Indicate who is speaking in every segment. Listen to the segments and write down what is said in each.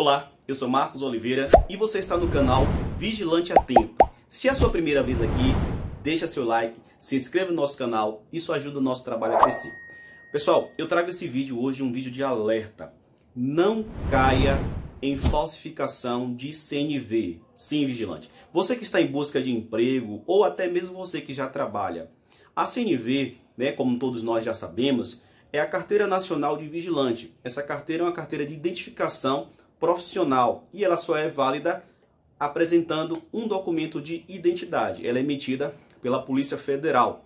Speaker 1: Olá, eu sou Marcos Oliveira e você está no canal Vigilante Atento. Se é a sua primeira vez aqui, deixa seu like, se inscreva no nosso canal, isso ajuda o nosso trabalho a crescer. Pessoal, eu trago esse vídeo hoje, um vídeo de alerta. Não caia em falsificação de CNV. Sim, vigilante. Você que está em busca de emprego ou até mesmo você que já trabalha. A CNV, né, como todos nós já sabemos, é a Carteira Nacional de Vigilante. Essa carteira é uma carteira de identificação profissional e ela só é válida apresentando um documento de identidade. Ela é emitida pela Polícia Federal.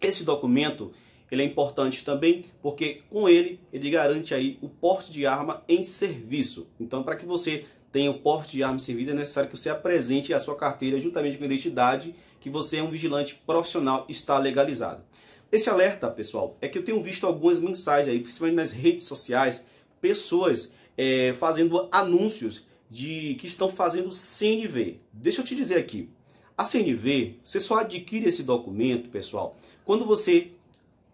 Speaker 1: Esse documento ele é importante também porque com ele ele garante aí o porte de arma em serviço. Então, para que você tenha o porte de arma em serviço, é necessário que você apresente a sua carteira juntamente com a identidade que você é um vigilante profissional está legalizado. Esse alerta, pessoal, é que eu tenho visto algumas mensagens aí, principalmente nas redes sociais, pessoas é, fazendo anúncios de que estão fazendo CNV. Deixa eu te dizer aqui, a CNV, você só adquire esse documento, pessoal, quando você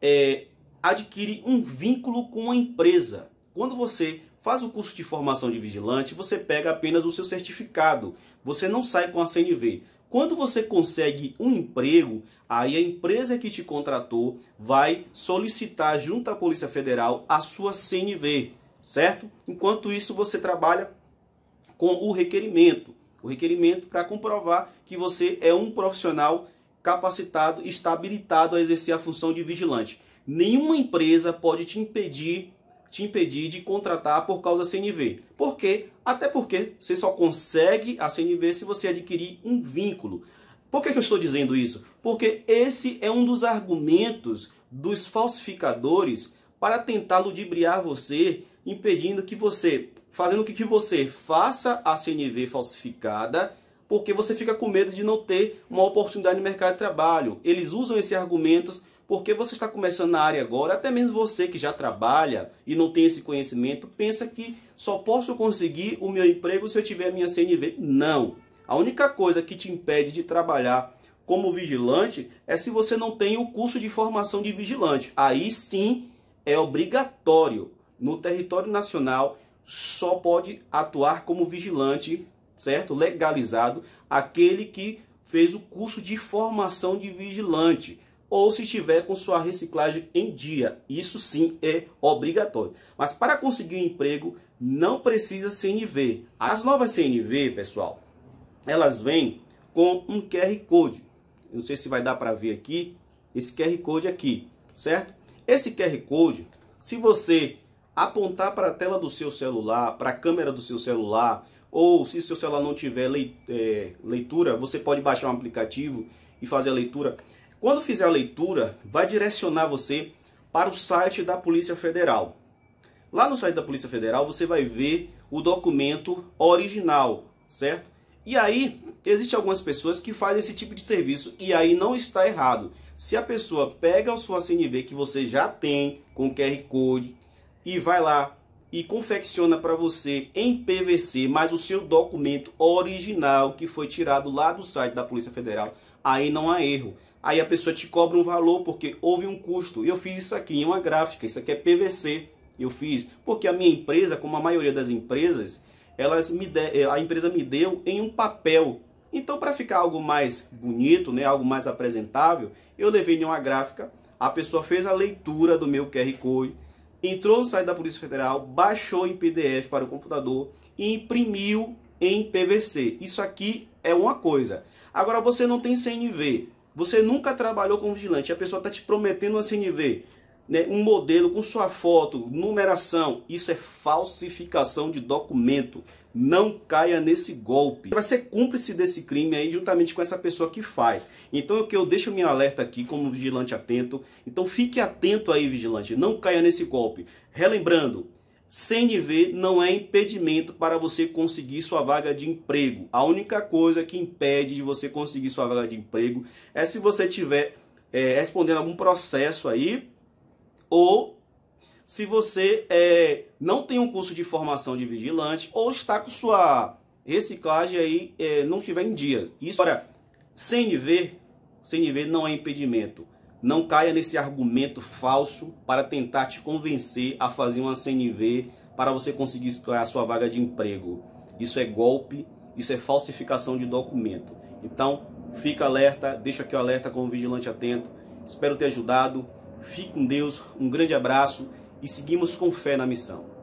Speaker 1: é, adquire um vínculo com a empresa. Quando você faz o curso de formação de vigilante, você pega apenas o seu certificado, você não sai com a CNV. Quando você consegue um emprego, aí a empresa que te contratou vai solicitar junto à Polícia Federal a sua CNV certo? Enquanto isso, você trabalha com o requerimento. O requerimento para comprovar que você é um profissional capacitado está habilitado a exercer a função de vigilante. Nenhuma empresa pode te impedir te impedir de contratar por causa da CNV. Por quê? Até porque você só consegue a CNV se você adquirir um vínculo. Por que, que eu estou dizendo isso? Porque esse é um dos argumentos dos falsificadores para tentar ludibriar você, impedindo que você, fazendo com que você faça a CNV falsificada, porque você fica com medo de não ter uma oportunidade no mercado de trabalho. Eles usam esses argumentos porque você está começando na área agora, até mesmo você que já trabalha e não tem esse conhecimento, pensa que só posso conseguir o meu emprego se eu tiver a minha CNV. Não. A única coisa que te impede de trabalhar como vigilante é se você não tem o curso de formação de vigilante. Aí sim é obrigatório no território nacional, só pode atuar como vigilante, certo? Legalizado, aquele que fez o curso de formação de vigilante ou se estiver com sua reciclagem em dia. Isso sim é obrigatório. Mas para conseguir um emprego, não precisa CNV. As novas CNV, pessoal, elas vêm com um QR Code. Eu não sei se vai dar para ver aqui, esse QR Code aqui, certo? Esse QR Code, se você apontar para a tela do seu celular, para a câmera do seu celular, ou se seu celular não tiver é, leitura, você pode baixar um aplicativo e fazer a leitura. Quando fizer a leitura, vai direcionar você para o site da Polícia Federal. Lá no site da Polícia Federal você vai ver o documento original, certo? E aí, existe algumas pessoas que fazem esse tipo de serviço e aí não está errado. Se a pessoa pega o seu CNV que você já tem com QR Code e vai lá e confecciona para você em PVC, mas o seu documento original que foi tirado lá do site da Polícia Federal, aí não há erro. Aí a pessoa te cobra um valor porque houve um custo. Eu fiz isso aqui em uma gráfica, isso aqui é PVC. Eu fiz porque a minha empresa, como a maioria das empresas, elas me de... Eh, a empresa me deu em um papel então, para ficar algo mais bonito, né, algo mais apresentável, eu levei em uma gráfica, a pessoa fez a leitura do meu QR Code, entrou no site da Polícia Federal, baixou em PDF para o computador e imprimiu em PVC. Isso aqui é uma coisa. Agora, você não tem CNV, você nunca trabalhou com vigilante, a pessoa está te prometendo uma CNV né, um modelo com sua foto, numeração. Isso é falsificação de documento. Não caia nesse golpe. Você vai ser cúmplice desse crime aí juntamente com essa pessoa que faz. Então o que eu deixo meu alerta aqui como vigilante atento. Então fique atento aí, vigilante. Não caia nesse golpe. Relembrando, CNV não é impedimento para você conseguir sua vaga de emprego. A única coisa que impede de você conseguir sua vaga de emprego é se você tiver é, respondendo algum processo aí ou se você é, não tem um curso de formação de vigilante ou está com sua reciclagem aí é, não estiver em dia. Isso, olha, CNV, CNV não é impedimento. Não caia nesse argumento falso para tentar te convencer a fazer uma CNV para você conseguir a sua vaga de emprego. Isso é golpe, isso é falsificação de documento. Então, fica alerta, deixa aqui o alerta como vigilante atento. Espero ter ajudado. Fique com Deus, um grande abraço e seguimos com fé na missão.